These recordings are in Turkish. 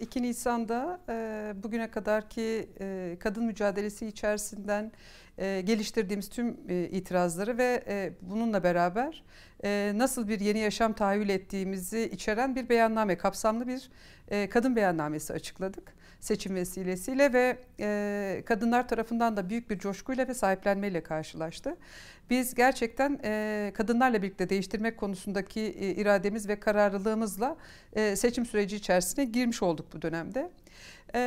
2 Nisan'da e, bugüne kadarki e, kadın mücadelesi içerisinden e, geliştirdiğimiz tüm e, itirazları ve e, bununla beraber ee, nasıl bir yeni yaşam tahayyül ettiğimizi içeren bir beyanname, kapsamlı bir e, kadın beyannamesi açıkladık seçim vesilesiyle ve e, kadınlar tarafından da büyük bir coşkuyla ve sahiplenmeyle karşılaştı. Biz gerçekten e, kadınlarla birlikte değiştirmek konusundaki irademiz ve kararlılığımızla seçim süreci içerisine girmiş olduk bu dönemde. E,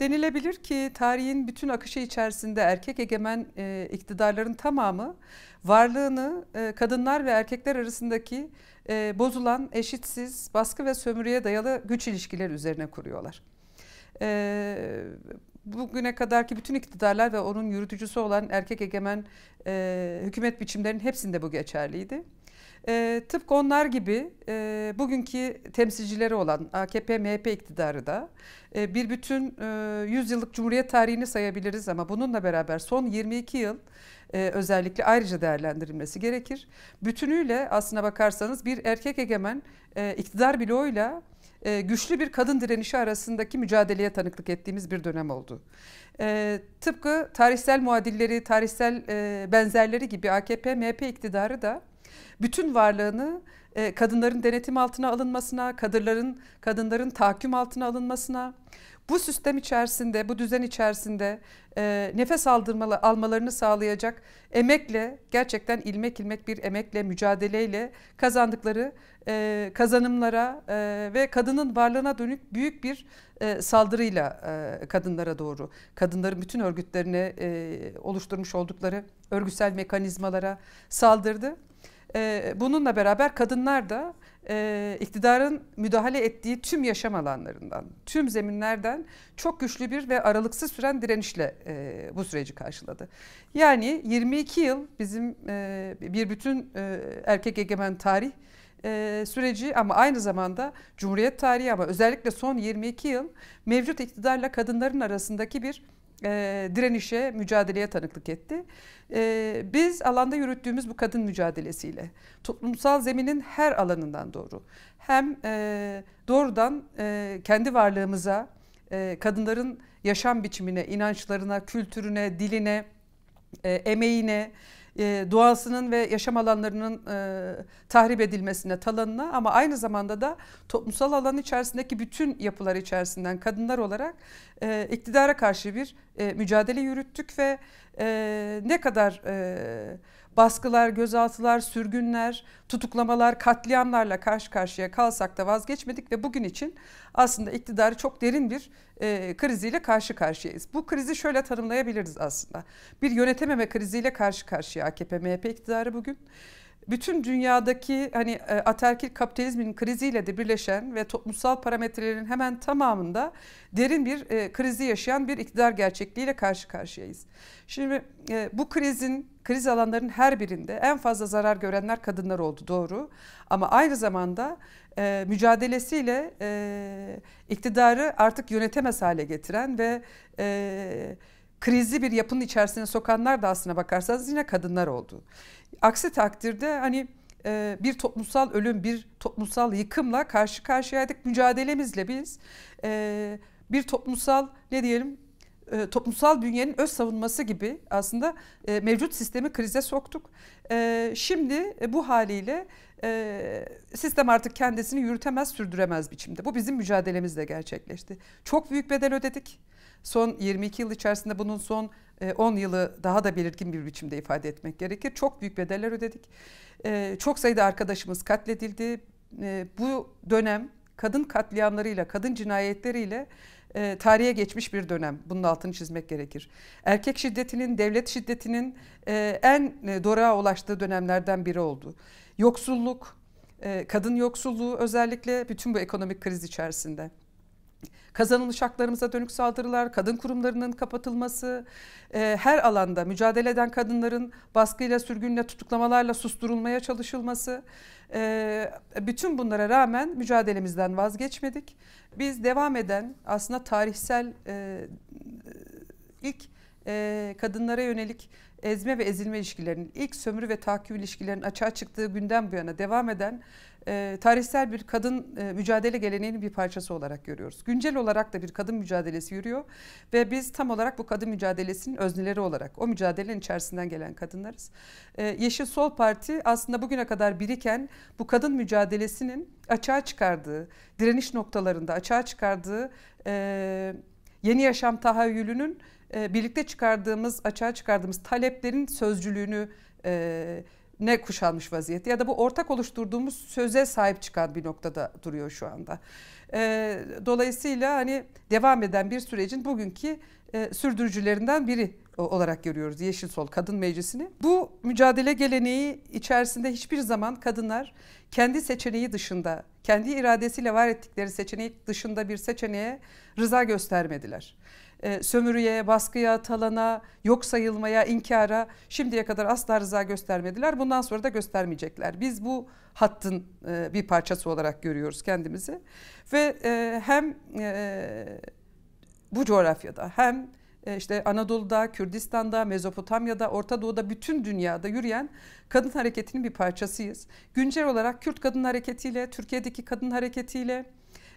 denilebilir ki tarihin bütün akışı içerisinde erkek egemen e, iktidarların tamamı varlığını e, kadınlar ve erkekler arasındaki e, bozulan eşitsiz baskı ve sömürüye dayalı güç ilişkileri üzerine kuruyorlar. E, bugüne kadarki bütün iktidarlar ve onun yürütücüsü olan erkek egemen e, hükümet biçimlerinin hepsinde bu geçerliydi. E, tıpkı onlar gibi e, bugünkü temsilcileri olan AKP-MHP iktidarı da e, bir bütün e, 100 yıllık Cumhuriyet tarihini sayabiliriz ama bununla beraber son 22 yıl e, özellikle ayrıca değerlendirilmesi gerekir. Bütünüyle aslına bakarsanız bir erkek egemen e, iktidar bloğuyla e, güçlü bir kadın direnişi arasındaki mücadeleye tanıklık ettiğimiz bir dönem oldu. E, tıpkı tarihsel muadilleri, tarihsel e, benzerleri gibi AKP-MHP iktidarı da bütün varlığını e, kadınların denetim altına alınmasına, kadınların kadınların tahkim altına alınmasına, bu sistem içerisinde, bu düzen içerisinde e, nefes aldırmalı, almalarını sağlayacak emekle, gerçekten ilmek ilmek bir emekle, mücadeleyle kazandıkları e, kazanımlara e, ve kadının varlığına dönük büyük bir e, saldırıyla e, kadınlara doğru, kadınların bütün örgütlerine e, oluşturmuş oldukları örgütsel mekanizmalara saldırdı. E, bununla beraber kadınlar da e, iktidarın müdahale ettiği tüm yaşam alanlarından, tüm zeminlerden çok güçlü bir ve aralıksız süren direnişle e, bu süreci karşıladı. Yani 22 yıl bizim e, bir bütün e, erkek egemen tarih e, süreci ama aynı zamanda Cumhuriyet tarihi ama özellikle son 22 yıl mevcut iktidarla kadınların arasındaki bir e, direnişe, mücadeleye tanıklık etti. E, biz alanda yürüttüğümüz bu kadın mücadelesiyle toplumsal zeminin her alanından doğru hem e, doğrudan e, kendi varlığımıza, e, kadınların yaşam biçimine, inançlarına, kültürüne, diline, e, emeğine, e, doğasının ve yaşam alanlarının e, tahrip edilmesine, talanına ama aynı zamanda da toplumsal alan içerisindeki bütün yapılar içerisinden kadınlar olarak e, iktidara karşı bir e, mücadele yürüttük ve e, ne kadar e, baskılar, gözaltılar, sürgünler, tutuklamalar, katliamlarla karşı karşıya kalsak da vazgeçmedik ve bugün için aslında iktidarı çok derin bir e, kriziyle karşı karşıyayız. Bu krizi şöyle tanımlayabiliriz aslında. Bir yönetememe kriziyle karşı karşıya AKP MHP iktidarı bugün bütün dünyadaki hani e, aterkil kapitalizmin kriziyle de birleşen ve toplumsal parametrelerin hemen tamamında derin bir e, krizi yaşayan bir iktidar gerçekliğiyle karşı karşıyayız. Şimdi e, bu krizin kriz alanlarının her birinde en fazla zarar görenler kadınlar oldu doğru. Ama aynı zamanda e, mücadelesiyle e, iktidarı artık yönetemez hale getiren ve e, krizli bir yapının içerisine sokanlar da aslına bakarsanız yine kadınlar oldu. Aksi takdirde hani e, bir toplumsal ölüm, bir toplumsal yıkımla karşı karşıyaydık. Mücadelemizle biz e, bir toplumsal ne diyelim e, toplumsal dünyanın öz savunması gibi aslında mevcut sistemi krize soktuk. Şimdi bu haliyle e, sistem artık kendisini yürütemez, sürdüremez biçimde. Bu bizim mücadelemizle gerçekleşti. Çok büyük bedel ödedik. Son 22 yıl içerisinde bunun son 10 e, yılı daha da belirgin bir biçimde ifade etmek gerekir. Çok büyük bedeller ödedik. Ee, çok sayıda arkadaşımız katledildi. Ee, bu dönem kadın katliamlarıyla, kadın cinayetleriyle e, tarihe geçmiş bir dönem. Bunun altını çizmek gerekir. Erkek şiddetinin, devlet şiddetinin e, en e, dorağa ulaştığı dönemlerden biri oldu. Yoksulluk, e, kadın yoksulluğu özellikle bütün bu ekonomik kriz içerisinde kazanılmış haklarımıza dönük saldırılar, kadın kurumlarının kapatılması, e, her alanda mücadele eden kadınların baskıyla, sürgünle, tutuklamalarla susturulmaya çalışılması. E, bütün bunlara rağmen mücadelemizden vazgeçmedik. Biz devam eden aslında tarihsel ilk kadınlara yönelik ezme ve ezilme ilişkilerinin ilk sömürü ve tahkim ilişkilerinin açığa çıktığı günden bu yana devam eden e, tarihsel bir kadın e, mücadele geleneğinin bir parçası olarak görüyoruz. Güncel olarak da bir kadın mücadelesi yürüyor ve biz tam olarak bu kadın mücadelesinin özneleri olarak o mücadelenin içerisinden gelen kadınlarız. E, Yeşil Sol Parti aslında bugüne kadar biriken bu kadın mücadelesinin açığa çıkardığı, direniş noktalarında açığa çıkardığı e, yeni yaşam tahayyülünün ee, birlikte çıkardığımız, açığa çıkardığımız taleplerin sözcülüğünü e, ne kuşanmış vaziyette ya da bu ortak oluşturduğumuz söze sahip çıkan bir noktada duruyor şu anda. Ee, dolayısıyla hani devam eden bir sürecin bugünkü e, sürdürücülerinden biri olarak görüyoruz Yeşil Sol Kadın Meclisi'ni. Bu mücadele geleneği içerisinde hiçbir zaman kadınlar kendi seçeneği dışında, kendi iradesiyle var ettikleri seçenek dışında bir seçeneğe rıza göstermediler e, sömürüye, baskıya, talana, yok sayılmaya, inkara şimdiye kadar asla rıza göstermediler. Bundan sonra da göstermeyecekler. Biz bu hattın e, bir parçası olarak görüyoruz kendimizi. Ve e, hem e, bu coğrafyada hem işte Anadolu'da, Kürdistan'da, Mezopotamya'da, Orta Doğu'da bütün dünyada yürüyen kadın hareketinin bir parçasıyız. Güncel olarak Kürt kadın hareketiyle, Türkiye'deki kadın hareketiyle,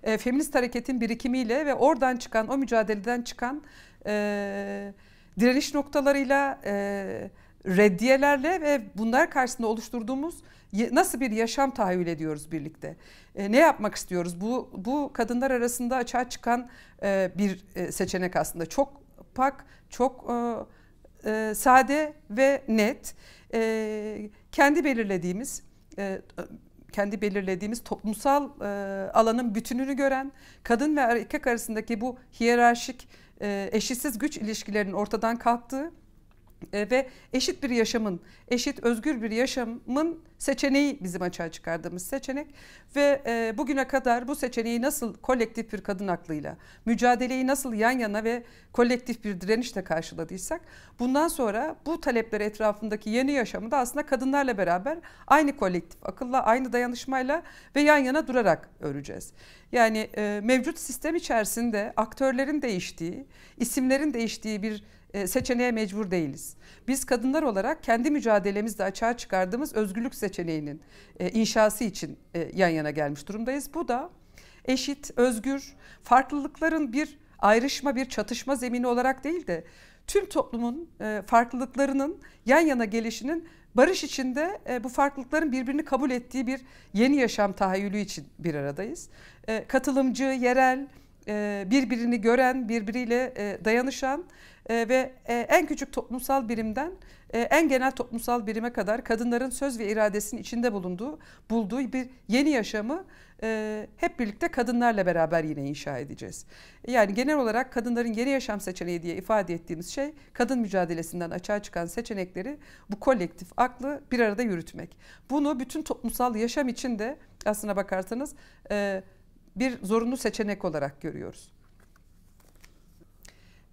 e, feminist hareketin birikimiyle ve oradan çıkan o mücadeleden çıkan e, direniş noktalarıyla e, reddiyelerle ve bunlar karşısında oluşturduğumuz nasıl bir yaşam tahayyül ediyoruz birlikte? E, ne yapmak istiyoruz? Bu bu kadınlar arasında açığa çıkan e, bir e, seçenek aslında. Çok pak, çok e, e sade ve net. E, kendi belirlediğimiz e, kendi belirlediğimiz toplumsal e, alanın bütününü gören, kadın ve erkek arasındaki bu hiyerarşik e, eşitsiz güç ilişkilerinin ortadan kalktığı e, ve eşit bir yaşamın, eşit özgür bir yaşamın seçeneği bizim açığa çıkardığımız seçenek ve e, bugüne kadar bu seçeneği nasıl kolektif bir kadın aklıyla, mücadeleyi nasıl yan yana ve kolektif bir direnişle karşıladıysak bundan sonra bu talepler etrafındaki yeni yaşamı da aslında kadınlarla beraber aynı kolektif akılla, aynı dayanışmayla ve yan yana durarak öreceğiz. Yani e, mevcut sistem içerisinde aktörlerin değiştiği, isimlerin değiştiği bir e, seçeneğe mecbur değiliz. Biz kadınlar olarak kendi mücadelemizde açığa çıkardığımız özgürlük seçeneğinin e, inşası için e, yan yana gelmiş durumdayız. Bu da eşit, özgür, farklılıkların bir ayrışma, bir çatışma zemini olarak değil de tüm toplumun farklılıklarının yan yana gelişinin barış içinde bu farklılıkların birbirini kabul ettiği bir yeni yaşam tahayyülü için bir aradayız. Katılımcı, yerel, birbirini gören, birbiriyle dayanışan ee, ve e, en küçük toplumsal birimden e, en genel toplumsal birime kadar kadınların söz ve iradesinin içinde bulunduğu, bulduğu bir yeni yaşamı e, hep birlikte kadınlarla beraber yine inşa edeceğiz. Yani genel olarak kadınların yeni yaşam seçeneği diye ifade ettiğimiz şey kadın mücadelesinden açığa çıkan seçenekleri bu kolektif aklı bir arada yürütmek. Bunu bütün toplumsal yaşam için de aslına bakarsanız bir zorunlu seçenek olarak görüyoruz.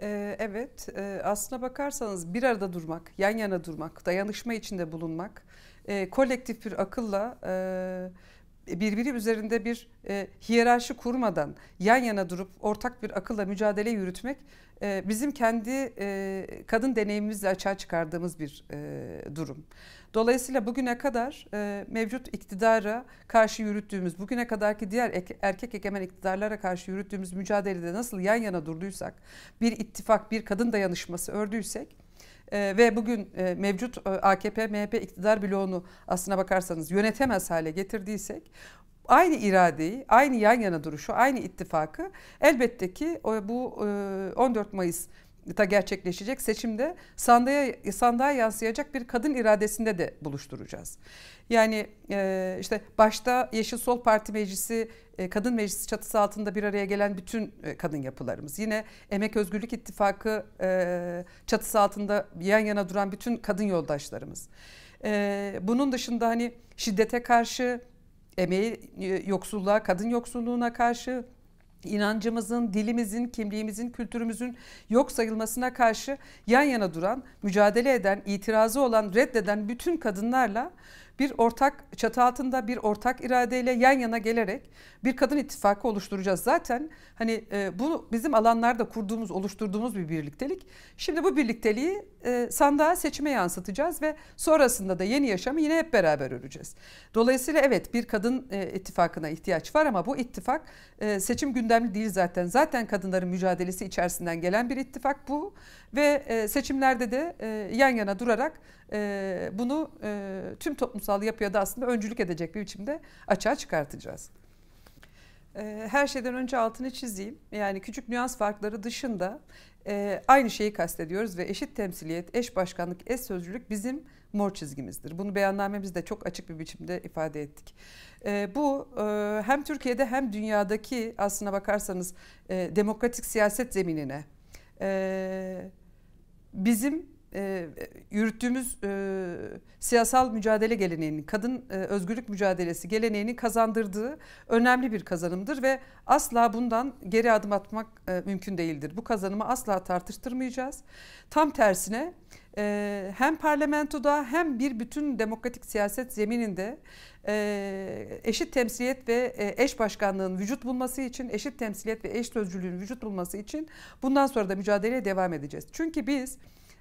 Ee, evet, e, aslına bakarsanız bir arada durmak, yan yana durmak, dayanışma içinde bulunmak, e, kolektif bir akılla... E, birbiri üzerinde bir e, hiyerarşi kurmadan yan yana durup ortak bir akılla mücadele yürütmek e, bizim kendi e, kadın deneyimimizle açığa çıkardığımız bir e, durum. Dolayısıyla bugüne kadar e, mevcut iktidara karşı yürüttüğümüz, bugüne kadarki diğer ek, erkek egemen iktidarlara karşı yürüttüğümüz mücadelede nasıl yan yana durduysak, bir ittifak, bir kadın dayanışması ördüysek ee, ve bugün e, mevcut e, AKP-MHP iktidar bloğunu aslına bakarsanız yönetemez hale getirdiysek aynı iradeyi, aynı yan yana duruşu, aynı ittifakı elbette ki bu 14 e, Mayıs gerçekleşecek seçimde sandığa, sandığa yansıyacak bir kadın iradesinde de buluşturacağız. Yani e, işte başta Yeşil Sol Parti Meclisi e, Kadın Meclisi çatısı altında bir araya gelen bütün e, kadın yapılarımız. Yine Emek Özgürlük İttifakı e, çatısı altında yan yana duran bütün kadın yoldaşlarımız. Bunun dışında hani şiddete karşı, emeği yoksulluğa, kadın yoksulluğuna karşı inancımızın, dilimizin, kimliğimizin, kültürümüzün yok sayılmasına karşı yan yana duran, mücadele eden, itirazı olan, reddeden bütün kadınlarla bir ortak çatı altında bir ortak iradeyle yan yana gelerek bir kadın ittifakı oluşturacağız. Zaten hani e, bu bizim alanlarda kurduğumuz, oluşturduğumuz bir birliktelik. Şimdi bu birlikteliği e, sandığa seçime yansıtacağız ve sonrasında da yeni yaşamı yine hep beraber öreceğiz. Dolayısıyla evet bir kadın e, ittifakına ihtiyaç var ama bu ittifak e, seçim gündemli değil zaten. Zaten kadınların mücadelesi içerisinden gelen bir ittifak bu ve e, seçimlerde de yan yana durarak bunu tüm toplumsal yapıya da aslında öncülük edecek bir biçimde açığa çıkartacağız. Ee, her şeyden önce altını çizeyim. Yani küçük nüans farkları dışında e, aynı şeyi kastediyoruz ve eşit temsiliyet, eş başkanlık, eş sözcülük bizim mor çizgimizdir. Bunu beyannamemizde çok açık bir biçimde ifade ettik. Ee, bu e, hem Türkiye'de hem dünyadaki aslına bakarsanız e, demokratik siyaset zeminine bizim e, yürüttüğümüz e, siyasal mücadele geleneğinin, kadın e, özgürlük mücadelesi geleneğini kazandırdığı önemli bir kazanımdır ve asla bundan geri adım atmak e, mümkün değildir. Bu kazanımı asla tartıştırmayacağız. Tam tersine e, hem parlamentoda hem bir bütün demokratik siyaset zemininde e, eşit temsiliyet ve e, eş başkanlığın vücut bulması için, eşit temsiliyet ve eş sözcülüğün vücut bulması için bundan sonra da mücadeleye devam edeceğiz. Çünkü biz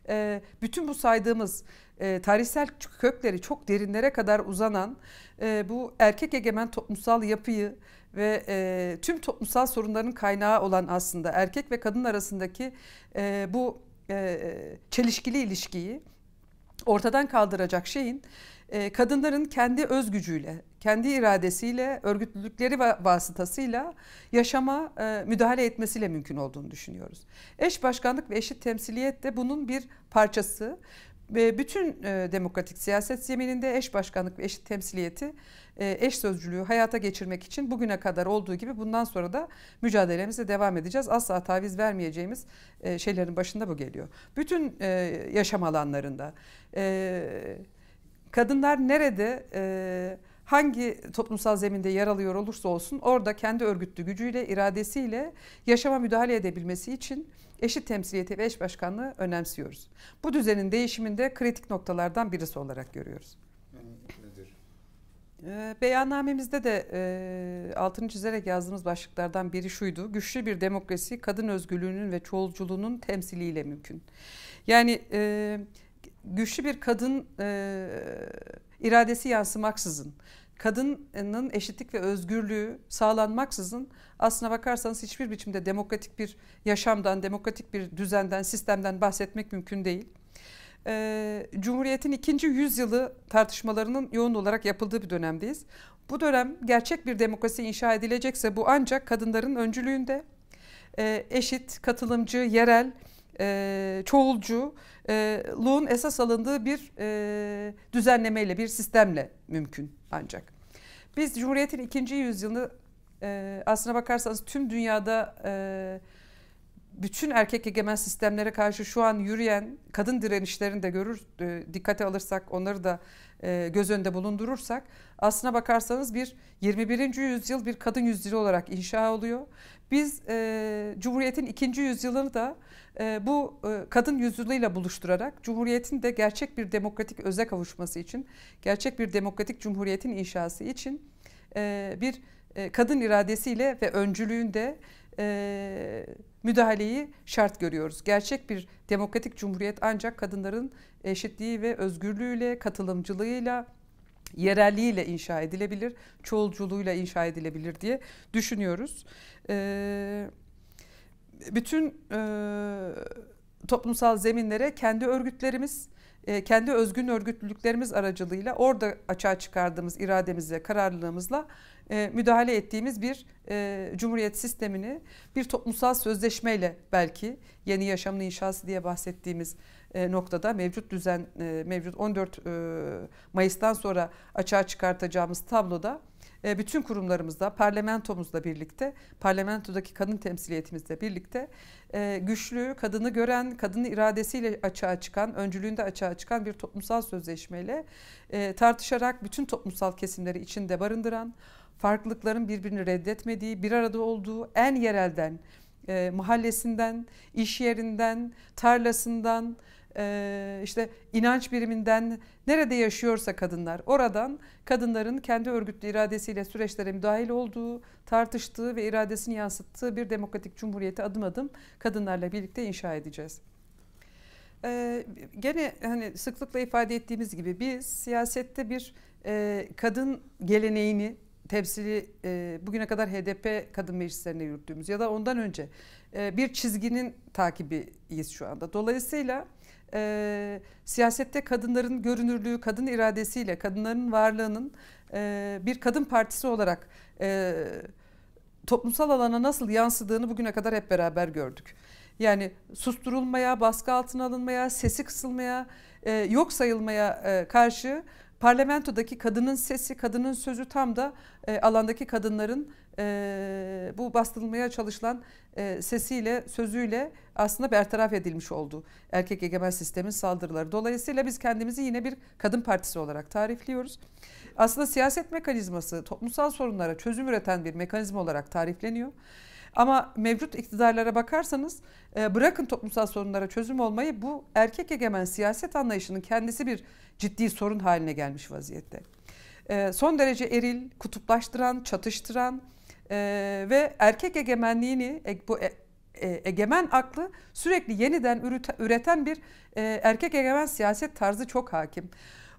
e, bütün bu saydığımız e, tarihsel kökleri çok derinlere kadar uzanan e, bu erkek egemen toplumsal yapıyı ve e, tüm toplumsal sorunların kaynağı olan aslında erkek ve kadın arasındaki e, bu e, çelişkili ilişkiyi ortadan kaldıracak şeyin e, kadınların kendi özgücüyle, kendi iradesiyle, örgütlülükleri vasıtasıyla yaşama e, müdahale etmesiyle mümkün olduğunu düşünüyoruz. Eş başkanlık ve eşit temsiliyet de bunun bir parçası ve bütün e, demokratik siyaset zemininde eş başkanlık ve eşit temsiliyeti, e, eş sözcülüğü hayata geçirmek için bugüne kadar olduğu gibi bundan sonra da mücadelemize devam edeceğiz. Asla taviz vermeyeceğimiz e, şeylerin başında bu geliyor. Bütün yaşam alanlarında kadınlar nerede e, hangi toplumsal zeminde yer alıyor olursa olsun orada kendi örgütlü gücüyle, iradesiyle yaşama müdahale edebilmesi için eşit temsiliyeti ve eş başkanlığı önemsiyoruz. Bu düzenin değişiminde kritik noktalardan birisi olarak görüyoruz. Nedir? Ee, beyannamemizde de e, altını çizerek yazdığımız başlıklardan biri şuydu. Güçlü bir demokrasi kadın özgürlüğünün ve çoğulculuğunun temsiliyle mümkün. Yani e, güçlü bir kadın e, iradesi yansımaksızın, kadının eşitlik ve özgürlüğü sağlanmaksızın aslına bakarsanız hiçbir biçimde demokratik bir yaşamdan, demokratik bir düzenden, sistemden bahsetmek mümkün değil. Ee, Cumhuriyet'in ikinci yüzyılı tartışmalarının yoğun olarak yapıldığı bir dönemdeyiz. Bu dönem gerçek bir demokrasi inşa edilecekse bu ancak kadınların öncülüğünde, e, eşit, katılımcı, yerel e, çoğulculuğun esas alındığı bir e, düzenlemeyle, bir sistemle mümkün ancak. Biz Cumhuriyet'in ikinci yüzyılını e, aslına bakarsanız tüm dünyada e, bütün erkek egemen sistemlere karşı şu an yürüyen kadın direnişlerini de görür e, dikkate alırsak onları da e, göz önünde bulundurursak aslına bakarsanız bir 21. yüzyıl bir kadın yüzyılı olarak inşa oluyor. Biz e, Cumhuriyet'in ikinci yüzyılını da e, bu e, kadın yüzyılıyla buluşturarak Cumhuriyet'in de gerçek bir demokratik öze kavuşması için, gerçek bir demokratik cumhuriyetin inşası için e, bir e, kadın iradesiyle ve öncülüğünde e, müdahaleyi şart görüyoruz. Gerçek bir demokratik cumhuriyet ancak kadınların eşitliği ve özgürlüğüyle, katılımcılığıyla, yerelliğiyle inşa edilebilir, çoğulculuğuyla inşa edilebilir diye düşünüyoruz. Ee, bütün e, toplumsal zeminlere kendi örgütlerimiz, e, kendi özgün örgütlülüklerimiz aracılığıyla orada açığa çıkardığımız irademizle, kararlılığımızla e, müdahale ettiğimiz bir e, cumhuriyet sistemini bir toplumsal sözleşmeyle belki yeni yaşamın inşası diye bahsettiğimiz noktada mevcut düzen, mevcut 14 Mayıs'tan sonra açığa çıkartacağımız tabloda ee, bütün kurumlarımızda, parlamentomuzla birlikte, parlamentodaki kadın temsiliyetimizle birlikte e, güçlü, kadını gören, kadının iradesiyle açığa çıkan, öncülüğünde açığa çıkan bir toplumsal sözleşmeyle e, tartışarak bütün toplumsal kesimleri içinde barındıran, farklılıkların birbirini reddetmediği, bir arada olduğu en yerelden, e, mahallesinden, iş yerinden, tarlasından, e, işte inanç biriminden nerede yaşıyorsa kadınlar oradan kadınların kendi örgütlü iradesiyle süreçlere müdahil olduğu, tartıştığı ve iradesini yansıttığı bir demokratik cumhuriyeti adım adım kadınlarla birlikte inşa edeceğiz. Ee, gene hani sıklıkla ifade ettiğimiz gibi biz siyasette bir e, kadın geleneğini temsili e, bugüne kadar HDP kadın meclislerine yürüttüğümüz ya da ondan önce e, bir çizginin takibiyiz şu anda. Dolayısıyla e, siyasette kadınların görünürlüğü, kadın iradesiyle, kadınların varlığının e, bir kadın partisi olarak e, toplumsal alana nasıl yansıdığını bugüne kadar hep beraber gördük. Yani susturulmaya, baskı altına alınmaya, sesi kısılmaya, e, yok sayılmaya e, karşı parlamentodaki kadının sesi, kadının sözü tam da e, alandaki kadınların e, bu bastırılmaya çalışılan e, sesiyle, sözüyle aslında bertaraf edilmiş oldu. Erkek egemen sistemin saldırıları. Dolayısıyla biz kendimizi yine bir kadın partisi olarak tarifliyoruz. Aslında siyaset mekanizması toplumsal sorunlara çözüm üreten bir mekanizma olarak tarifleniyor. Ama mevcut iktidarlara bakarsanız e, bırakın toplumsal sorunlara çözüm olmayı bu erkek egemen siyaset anlayışının kendisi bir ciddi sorun haline gelmiş vaziyette. E, son derece eril, kutuplaştıran, çatıştıran, ee, ve erkek egemenliğini e, bu e, e, egemen aklı sürekli yeniden üreten bir e, erkek egemen siyaset tarzı çok hakim.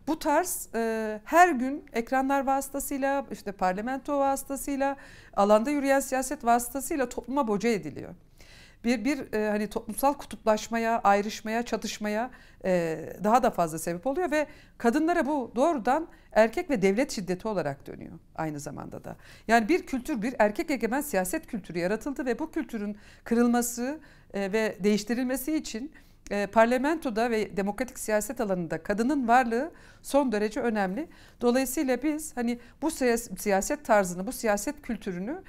Bu tarz e, her gün ekranlar vasıtasıyla, işte parlamento vasıtasıyla, alanda yürüyen siyaset vasıtasıyla topluma boca ediliyor bir bir e, hani toplumsal kutuplaşmaya, ayrışmaya, çatışmaya e, daha da fazla sebep oluyor ve kadınlara bu doğrudan erkek ve devlet şiddeti olarak dönüyor aynı zamanda da. Yani bir kültür, bir erkek egemen siyaset kültürü yaratıldı ve bu kültürün kırılması e, ve değiştirilmesi için e, parlamentoda ve demokratik siyaset alanında kadının varlığı son derece önemli. Dolayısıyla biz hani bu siyaset tarzını, bu siyaset kültürünü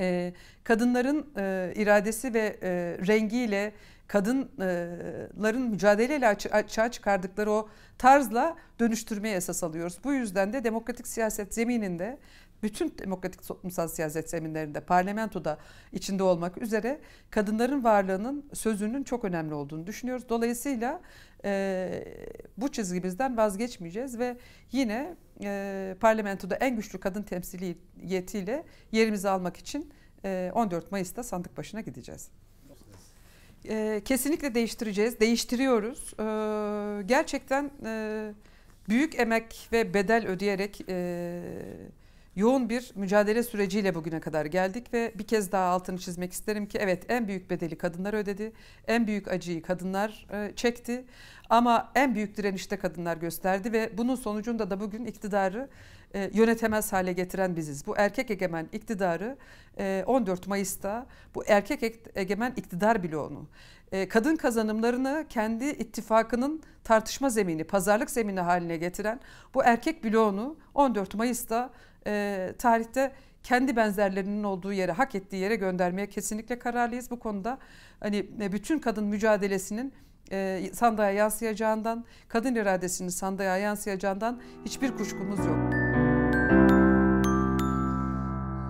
e, kadınların e, iradesi ve e, rengiyle kadınların e, mücadeleyle açığa çıkardıkları o tarzla dönüştürmeye esas alıyoruz. Bu yüzden de demokratik siyaset zemininde bütün demokratik toplumsal siyaset seminerinde, parlamentoda içinde olmak üzere kadınların varlığının sözünün çok önemli olduğunu düşünüyoruz. Dolayısıyla e, bu çizgimizden vazgeçmeyeceğiz ve yine e, parlamentoda en güçlü kadın temsiliyetiyle yerimizi almak için e, 14 Mayıs'ta sandık başına gideceğiz. E, kesinlikle değiştireceğiz, değiştiriyoruz. E, gerçekten e, büyük emek ve bedel ödeyerek... E, yoğun bir mücadele süreciyle bugüne kadar geldik ve bir kez daha altını çizmek isterim ki evet en büyük bedeli kadınlar ödedi. En büyük acıyı kadınlar e, çekti ama en büyük direnişte kadınlar gösterdi ve bunun sonucunda da bugün iktidarı e, yönetemez hale getiren biziz. Bu erkek egemen iktidarı 14 e, Mayıs'ta bu erkek egemen iktidar bloğunu kadın kazanımlarını kendi ittifakının tartışma zemini, pazarlık zemini haline getiren bu erkek bloğunu 14 Mayıs'ta e, tarihte kendi benzerlerinin olduğu yere, hak ettiği yere göndermeye kesinlikle kararlıyız. Bu konuda hani e, bütün kadın mücadelesinin e, sandığa yansıyacağından, kadın iradesinin sandığa yansıyacağından hiçbir kuşkumuz yok.